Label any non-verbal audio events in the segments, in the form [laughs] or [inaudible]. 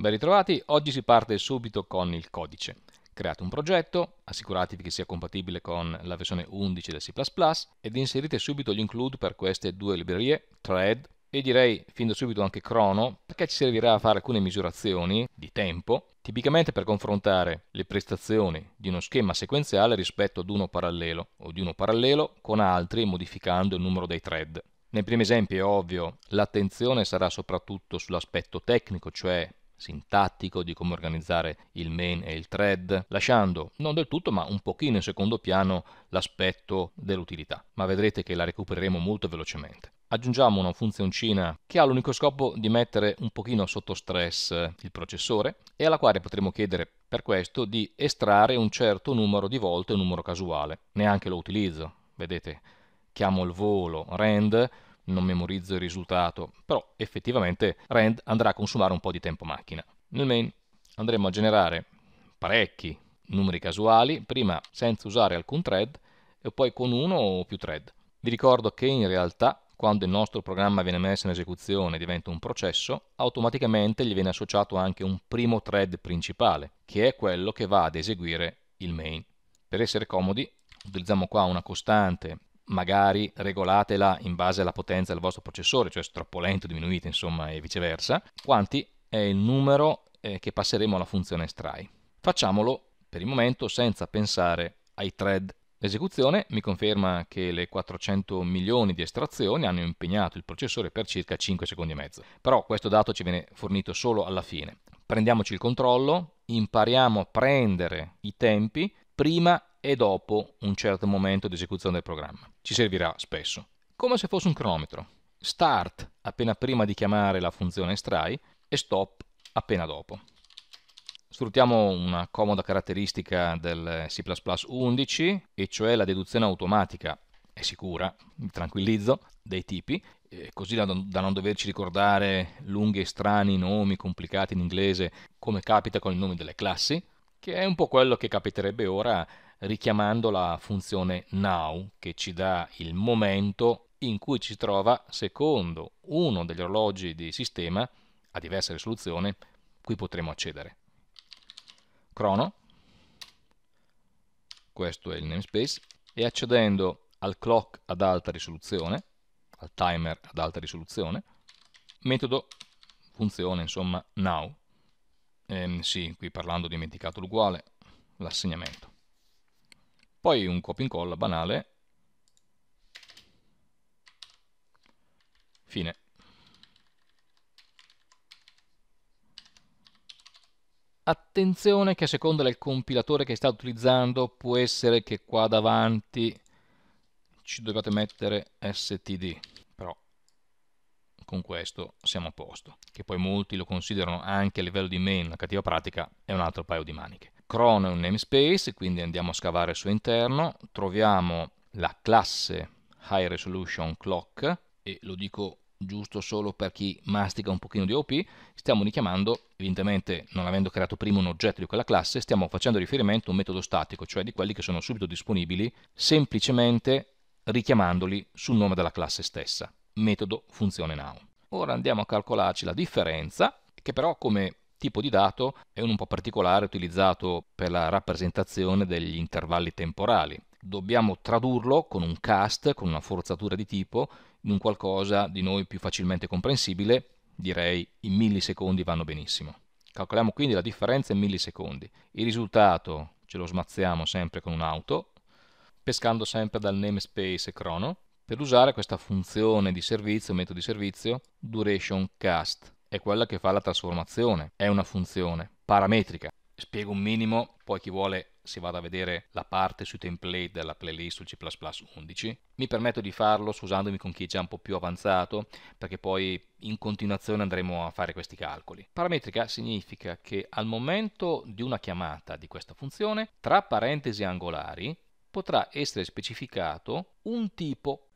Ben ritrovati, oggi si parte subito con il codice. Create un progetto, assicuratevi che sia compatibile con la versione 11 del C++ ed inserite subito gli include per queste due librerie, thread e direi fin da subito anche crono, perché ci servirà a fare alcune misurazioni di tempo, tipicamente per confrontare le prestazioni di uno schema sequenziale rispetto ad uno parallelo o di uno parallelo con altri modificando il numero dei thread. Nel primo esempio è ovvio, l'attenzione sarà soprattutto sull'aspetto tecnico, cioè sintattico di come organizzare il main e il thread, lasciando non del tutto ma un pochino in secondo piano l'aspetto dell'utilità, ma vedrete che la recupereremo molto velocemente. Aggiungiamo una funzioncina che ha l'unico scopo di mettere un pochino sotto stress eh, il processore e alla quale potremo chiedere per questo di estrarre un certo numero di volte, un numero casuale. Neanche lo utilizzo, vedete, chiamo il volo rend non memorizzo il risultato, però effettivamente Rand andrà a consumare un po' di tempo macchina. Nel main andremo a generare parecchi numeri casuali, prima senza usare alcun thread e poi con uno o più thread. Vi ricordo che in realtà quando il nostro programma viene messo in esecuzione e diventa un processo, automaticamente gli viene associato anche un primo thread principale, che è quello che va ad eseguire il main. Per essere comodi, utilizziamo qua una costante magari regolatela in base alla potenza del vostro processore, cioè se è troppo lento diminuite, insomma, e viceversa, quanti è il numero eh, che passeremo alla funzione stray. Facciamolo per il momento senza pensare ai thread. L'esecuzione mi conferma che le 400 milioni di estrazioni hanno impegnato il processore per circa 5 secondi e mezzo, però questo dato ci viene fornito solo alla fine. Prendiamoci il controllo, impariamo a prendere i tempi prima e dopo un certo momento di esecuzione del programma. Ci servirà spesso. Come se fosse un cronometro. Start appena prima di chiamare la funzione stray e stop appena dopo. Sfruttiamo una comoda caratteristica del C++ 11, e cioè la deduzione automatica, è sicura, mi tranquillizzo, dei tipi, eh, così da, non doverci ricordare lunghi e strani nomi complicati in inglese, come capita con i nomi delle classi, che è un po' quello che capiterebbe ora richiamando la funzione now che ci dà il momento in cui ci trova secondo uno degli orologi di sistema a diversa risoluzione cui potremo accedere. Crono, questo è il namespace, e accedendo al clock ad alta risoluzione, al timer ad alta risoluzione, metodo funzione, insomma, now. Ehm, sì, qui parlando ho dimenticato l'uguale, l'assegnamento poi un copia e incolla banale, fine. Attenzione che a seconda del compilatore che state utilizzando può essere che qua davanti ci dovete mettere std, però con questo siamo a posto, che poi molti lo considerano anche a livello di main una cattiva pratica, è un altro paio di maniche. Crono è un namespace, quindi andiamo a scavare al suo interno, troviamo la classe High Resolution Clock, e lo dico giusto solo per chi mastica un pochino di OP, stiamo richiamando, evidentemente non avendo creato prima un oggetto di quella classe, stiamo facendo riferimento a un metodo statico, cioè di quelli che sono subito disponibili, semplicemente richiamandoli sul nome della classe stessa, metodo funzione now. Ora andiamo a calcolarci la differenza, che però come tipo di dato è un po' particolare utilizzato per la rappresentazione degli intervalli temporali. Dobbiamo tradurlo con un cast, con una forzatura di tipo, in un qualcosa di noi più facilmente comprensibile, direi i millisecondi vanno benissimo. Calcoliamo quindi la differenza in millisecondi. Il risultato ce lo smazziamo sempre con un'auto, pescando sempre dal namespace crono, per usare questa funzione di servizio, metodo di servizio, duration cast è quella che fa la trasformazione, è una funzione parametrica. Spiego un minimo, poi chi vuole si vada a vedere la parte sui template della playlist sul C++ 11. Mi permetto di farlo scusandomi con chi è già un po' più avanzato, perché poi in continuazione andremo a fare questi calcoli. Parametrica significa che al momento di una chiamata di questa funzione, tra parentesi angolari, potrà essere specificato un tipo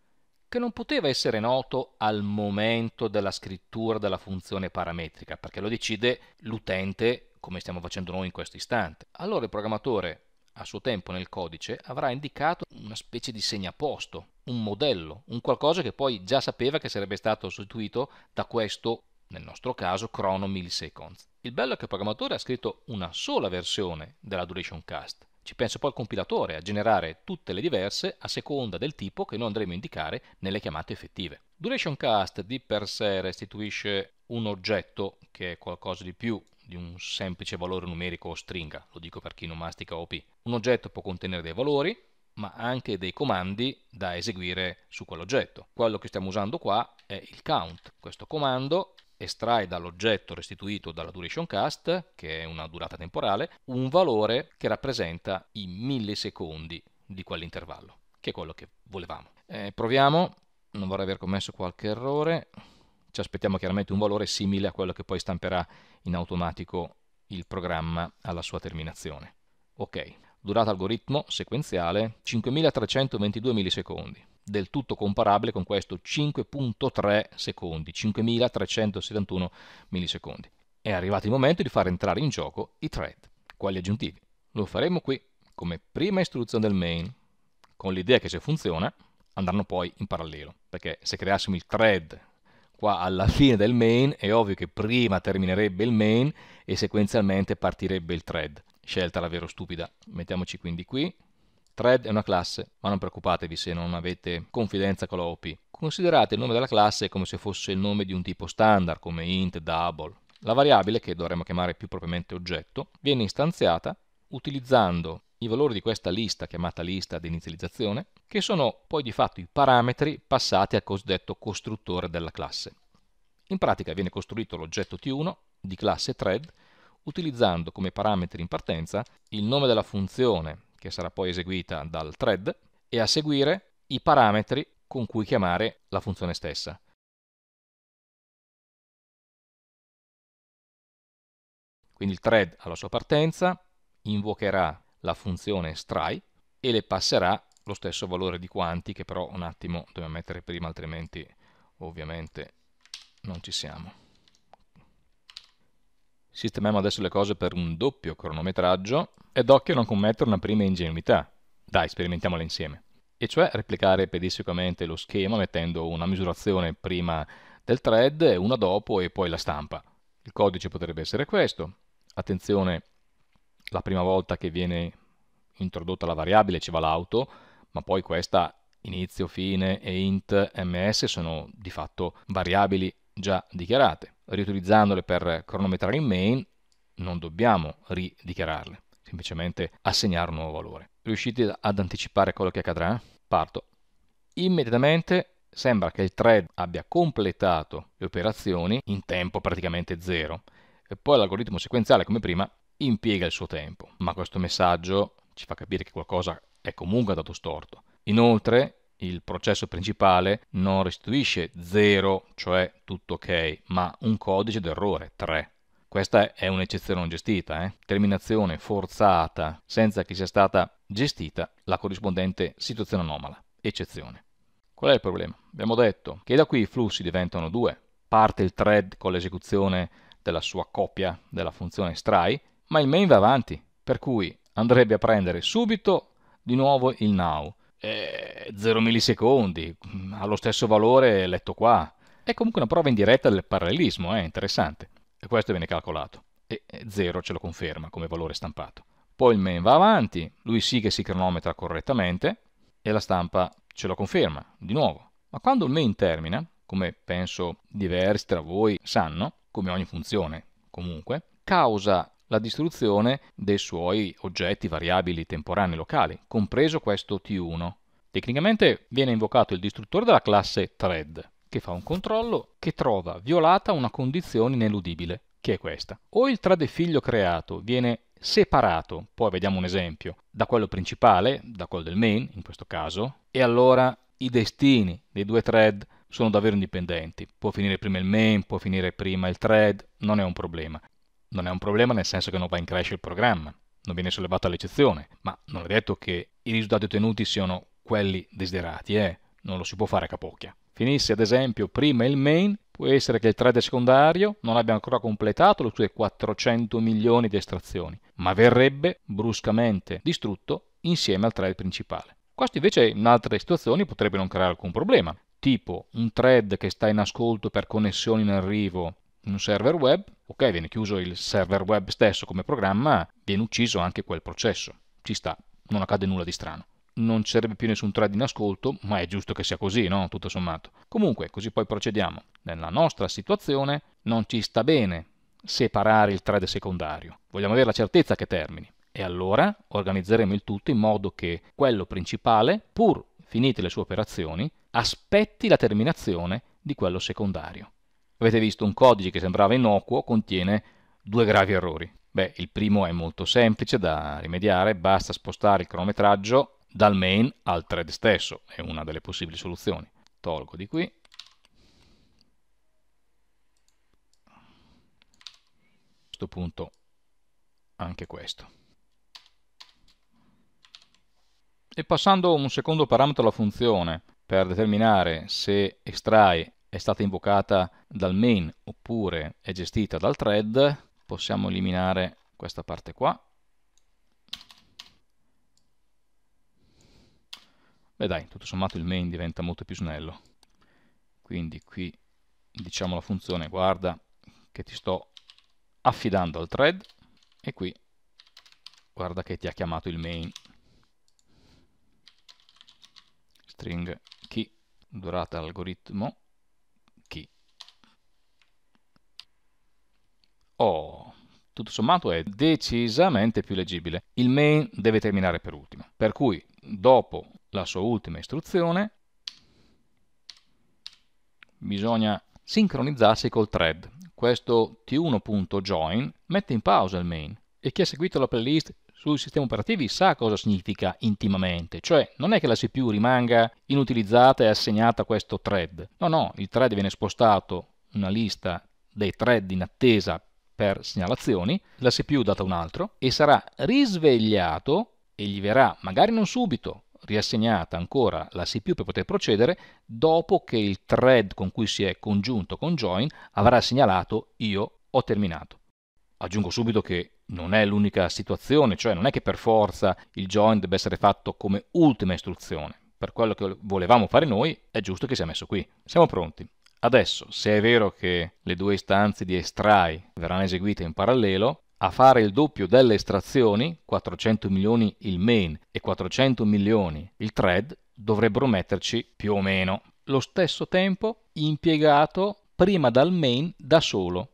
che non poteva essere noto al momento della scrittura della funzione parametrica, perché lo decide l'utente come stiamo facendo noi in questo istante. Allora il programmatore a suo tempo nel codice avrà indicato una specie di segnaposto, un modello, un qualcosa che poi già sapeva che sarebbe stato sostituito da questo, nel nostro caso, chrono milliseconds. Il bello è che il programmatore ha scritto una sola versione della duration cast, ci pensa poi il compilatore a generare tutte le diverse a seconda del tipo che noi andremo a indicare nelle chiamate effettive. Duration cast di per sé restituisce un oggetto che è qualcosa di più di un semplice valore numerico o stringa, lo dico per chi non mastica OP. Un oggetto può contenere dei valori, ma anche dei comandi da eseguire su quell'oggetto. Quello che stiamo usando qua è il count. Questo comando estrae dall'oggetto restituito dalla duration cast, che è una durata temporale, un valore che rappresenta i millisecondi di quell'intervallo, che è quello che volevamo. Eh, proviamo, non vorrei aver commesso qualche errore, ci aspettiamo chiaramente un valore simile a quello che poi stamperà in automatico il programma alla sua terminazione. Ok, durata algoritmo sequenziale 5322 millisecondi del tutto comparabile con questo 5.3 secondi, 5371 millisecondi. È arrivato il momento di far entrare in gioco i thread, quelli aggiuntivi. Lo faremo qui, come prima istruzione del main, con l'idea che se funziona andranno poi in parallelo, perché se creassimo il thread qua alla [laughs] fine del main è ovvio che prima terminerebbe il main e sequenzialmente partirebbe il thread. Scelta la vero stupida. Mettiamoci quindi qui, Thread è una classe, ma non preoccupatevi se non avete confidenza con la OP. Considerate il nome della classe come se fosse il nome di un tipo standard, come int, double. La variabile, che dovremmo chiamare più propriamente oggetto, viene istanziata utilizzando i valori di questa lista, chiamata lista di inizializzazione, che sono poi di fatto i parametri passati al cosiddetto costruttore della classe. In pratica viene costruito l'oggetto T1 di classe thread utilizzando come parametri in partenza il nome della funzione che sarà poi eseguita dal thread, e a seguire i parametri con cui chiamare la funzione stessa. Quindi il thread alla sua partenza invocherà la funzione stry e le passerà lo stesso valore di quanti che però un attimo dobbiamo mettere prima altrimenti ovviamente non ci siamo. Sistemiamo adesso le cose per un doppio cronometraggio ed occhio a non commettere una prima ingenuità. Dai, sperimentiamola insieme. E cioè replicare pedissequamente lo schema mettendo una misurazione prima del thread, una dopo e poi la stampa. Il codice potrebbe essere questo. Attenzione, la prima volta che viene introdotta la variabile ci va l'auto, ma poi questa inizio, fine e int ms sono di fatto variabili già dichiarate riutilizzandole per cronometrare in main, non dobbiamo ridichiararle, semplicemente assegnare un nuovo valore. Riuscite ad anticipare quello che accadrà? Parto. Immediatamente sembra che il thread abbia completato le operazioni in tempo praticamente zero e poi l'algoritmo sequenziale, come prima, impiega il suo tempo, ma questo messaggio ci fa capire che qualcosa è comunque andato storto. Inoltre, il processo principale non restituisce 0, cioè tutto ok, ma un codice d'errore 3. Questa è un'eccezione non gestita, eh? terminazione forzata senza che sia stata gestita la corrispondente situazione anomala, eccezione. Qual è il problema? Abbiamo detto che da qui i flussi diventano due, parte il thread con l'esecuzione della sua copia della funzione stray, ma il main va avanti, per cui andrebbe a prendere subito di nuovo il now, 0 eh, millisecondi, mm, ha lo stesso valore letto qua. È comunque una prova indiretta del parallelismo, è eh, interessante. E questo viene calcolato. E 0 ce lo conferma come valore stampato. Poi il main va avanti, lui sì che si cronometra correttamente e la stampa ce lo conferma di nuovo. Ma quando il main termina, come penso diversi tra voi sanno, come ogni funzione comunque, causa la distruzione dei suoi oggetti variabili temporanei locali, compreso questo T1. Tecnicamente viene invocato il distruttore della classe thread, che fa un controllo che trova violata una condizione ineludibile, che è questa. O il thread figlio creato viene separato, poi vediamo un esempio, da quello principale, da quello del main in questo caso, e allora i destini dei due thread sono davvero indipendenti. Può finire prima il main, può finire prima il thread, non è un problema non è un problema nel senso che non va in crescita il programma, non viene sollevata l'eccezione, ma non è detto che i risultati ottenuti siano quelli desiderati, eh? non lo si può fare a capocchia. Finisse ad esempio prima il main, può essere che il thread secondario non abbia ancora completato le sue 400 milioni di estrazioni, ma verrebbe bruscamente distrutto insieme al thread principale. Questo invece in altre situazioni potrebbe non creare alcun problema, tipo un thread che sta in ascolto per connessioni in arrivo un server web, ok, viene chiuso il server web stesso come programma, viene ucciso anche quel processo. Ci sta, non accade nulla di strano. Non ci sarebbe più nessun thread in ascolto, ma è giusto che sia così, no? Tutto sommato. Comunque, così poi procediamo. Nella nostra situazione non ci sta bene separare il thread secondario. Vogliamo avere la certezza che termini. E allora organizzeremo il tutto in modo che quello principale, pur finite le sue operazioni, aspetti la terminazione di quello secondario. Avete visto un codice che sembrava innocuo, contiene due gravi errori. Beh, il primo è molto semplice da rimediare, basta spostare il cronometraggio dal main al thread stesso, è una delle possibili soluzioni. Tolgo di qui. A questo punto anche questo. E passando un secondo parametro alla funzione per determinare se estrae è stata invocata dal main oppure è gestita dal thread, possiamo eliminare questa parte qua. Beh dai, tutto sommato il main diventa molto più snello. Quindi qui diciamo la funzione, guarda che ti sto affidando al thread e qui guarda che ti ha chiamato il main string key durata algoritmo O. Oh, tutto sommato è decisamente più leggibile. Il main deve terminare per ultimo. Per cui, dopo la sua ultima istruzione, bisogna sincronizzarsi col thread. Questo t1.join mette in pausa il main e chi ha seguito la playlist sui sistemi operativi sa cosa significa intimamente, cioè non è che la CPU rimanga inutilizzata e assegnata a questo thread. No, no, il thread viene spostato una lista dei thread in attesa per segnalazioni, la CPU data un altro e sarà risvegliato e gli verrà, magari non subito, riassegnata ancora la CPU per poter procedere dopo che il thread con cui si è congiunto con join avrà segnalato io ho terminato. Aggiungo subito che non è l'unica situazione, cioè non è che per forza il join debba essere fatto come ultima istruzione. Per quello che volevamo fare noi è giusto che sia messo qui. Siamo pronti. Adesso, se è vero che le due istanze di estrai verranno eseguite in parallelo, a fare il doppio delle estrazioni, 400 milioni il main e 400 milioni il thread, dovrebbero metterci più o meno lo stesso tempo impiegato prima dal main da solo,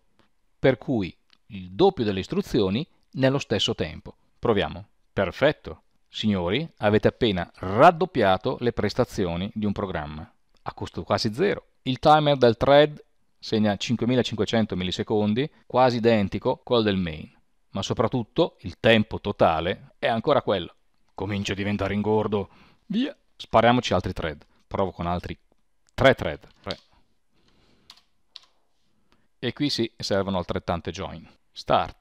per cui il doppio delle istruzioni nello stesso tempo. Proviamo. Perfetto. Signori, avete appena raddoppiato le prestazioni di un programma, a costo quasi zero. Il timer del thread segna 5500 millisecondi, quasi identico quello del main, ma soprattutto il tempo totale è ancora quello. Comincio a diventare ingordo. Via, spariamoci altri thread. Provo con altri 3 thread. 3. E qui sì, servono altrettante join. Start.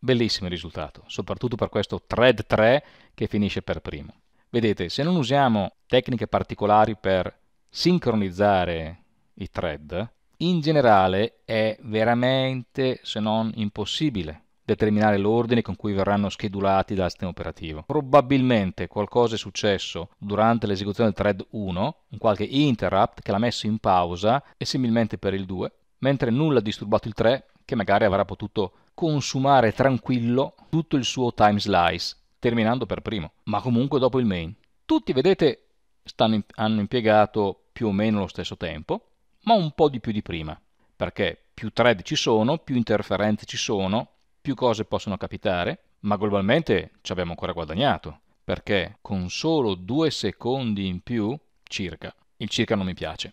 Bellissimo il risultato, soprattutto per questo thread 3 che finisce per primo. Vedete, se non usiamo tecniche particolari per sincronizzare i thread, in generale è veramente, se non impossibile, determinare l'ordine con cui verranno schedulati dal sistema operativo. Probabilmente qualcosa è successo durante l'esecuzione del thread 1, un qualche interrupt che l'ha messo in pausa e similmente per il 2, mentre nulla ha disturbato il 3 che magari avrà potuto consumare tranquillo tutto il suo time slice terminando per primo, ma comunque dopo il main. Tutti, vedete, stanno, hanno impiegato più o meno lo stesso tempo, ma un po' di più di prima, perché più thread ci sono, più interferenze ci sono, più cose possono capitare, ma globalmente ci abbiamo ancora guadagnato, perché con solo due secondi in più, circa, il circa non mi piace.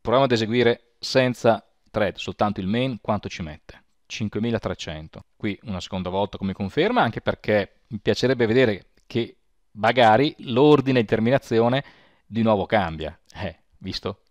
Proviamo ad eseguire senza thread, soltanto il main, quanto ci mette. 5300. Qui una seconda volta come conferma, anche perché mi piacerebbe vedere che magari l'ordine di terminazione di nuovo cambia. Eh, visto?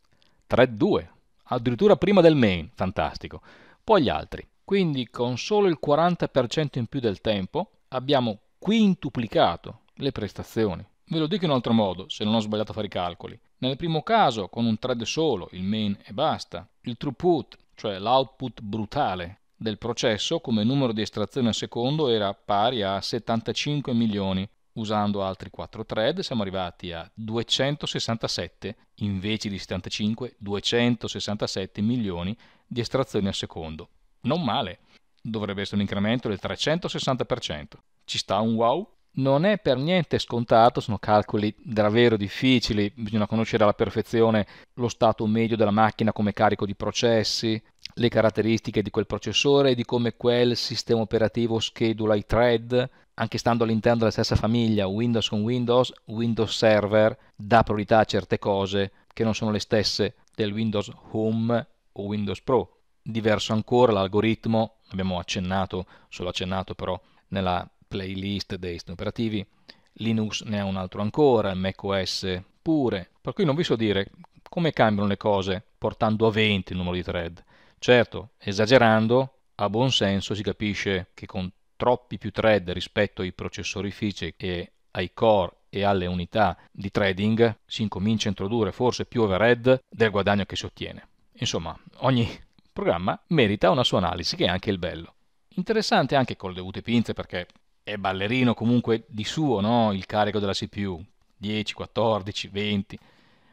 3-2, addirittura prima del main, fantastico. Poi gli altri. Quindi con solo il 40% in più del tempo abbiamo quintuplicato le prestazioni. Ve lo dico in un altro modo, se non ho sbagliato a fare i calcoli. Nel primo caso, con un thread solo, il main e basta, il throughput, cioè l'output brutale, del processo come numero di estrazioni al secondo era pari a 75 milioni. Usando altri 4 thread siamo arrivati a 267 invece di 75, 267 milioni di estrazioni al secondo. Non male, dovrebbe essere un incremento del 360%. Ci sta un wow? Non è per niente scontato, sono calcoli davvero difficili, bisogna conoscere alla perfezione lo stato medio della macchina come carico di processi, le caratteristiche di quel processore e di come quel sistema operativo schedula i thread, anche stando all'interno della stessa famiglia, Windows con Windows, Windows Server dà priorità a certe cose che non sono le stesse del Windows Home o Windows Pro. Diverso ancora l'algoritmo, abbiamo accennato, solo accennato però, nella playlist dei sistemi operativi, Linux ne ha un altro ancora, macOS pure, per cui non vi so dire come cambiano le cose portando a 20 il numero di thread. Certo, esagerando, a buon senso si capisce che con troppi più thread rispetto ai processori fisici e ai core e alle unità di trading si incomincia a introdurre forse più overhead del guadagno che si ottiene. Insomma, ogni programma merita una sua analisi, che è anche il bello. Interessante anche con le dovute pinze perché è ballerino comunque di suo no? il carico della CPU, 10, 14, 20.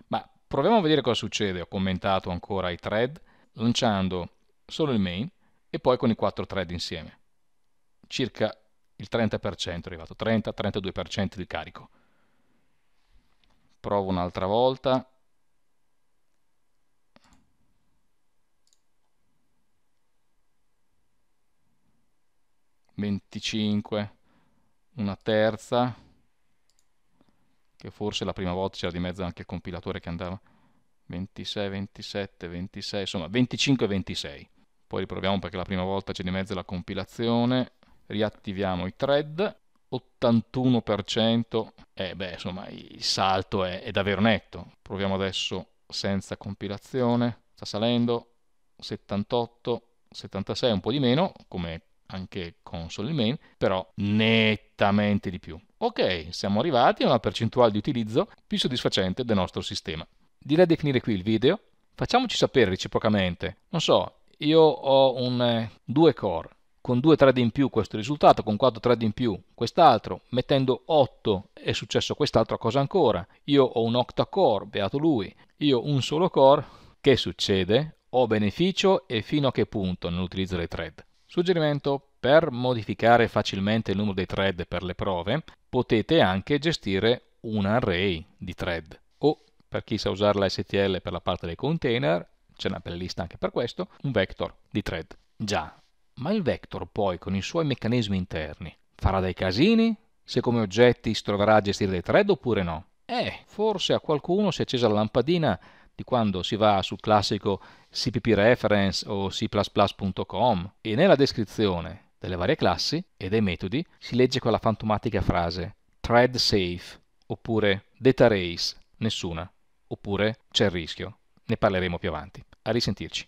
Ma proviamo a vedere cosa succede. Ho commentato ancora i thread lanciando solo il main e poi con i quattro thread insieme. Circa il 30% è arrivato, 30-32% di carico. Provo un'altra volta. Venticinque, una terza, che forse la prima volta c'era di mezzo anche il compilatore che andava. 26, 27, 26, insomma 25 26. Poi riproviamo perché la prima volta c'è di mezzo la compilazione, riattiviamo i thread, 81%, eh beh insomma il salto è, è davvero netto. Proviamo adesso senza compilazione, sta salendo, 78, 76, un po' di meno, come anche console main, però nettamente di più. Ok, siamo arrivati a una percentuale di utilizzo più soddisfacente del nostro sistema direi di finire qui il video. Facciamoci sapere reciprocamente, non so, io ho un 2 eh, core, con 2 thread in più questo risultato, con 4 thread in più quest'altro, mettendo 8 è successo quest'altra cosa ancora, io ho un octa-core, beato lui, io un solo core, che succede? Ho beneficio e fino a che punto nell'utilizzo dei thread? Suggerimento, per modificare facilmente il numero dei thread per le prove, potete anche gestire un array di thread per chi sa usare la STL per la parte dei container, c'è una playlist anche per questo, un vector di thread. Già, ma il vector poi con i suoi meccanismi interni farà dei casini se come oggetti si troverà a gestire dei thread oppure no? Eh, forse a qualcuno si è accesa la lampadina di quando si va sul classico CPP reference o c++.com e nella descrizione delle varie classi e dei metodi si legge quella fantomatica frase thread safe oppure data race, nessuna oppure c'è il rischio. Ne parleremo più avanti. A risentirci.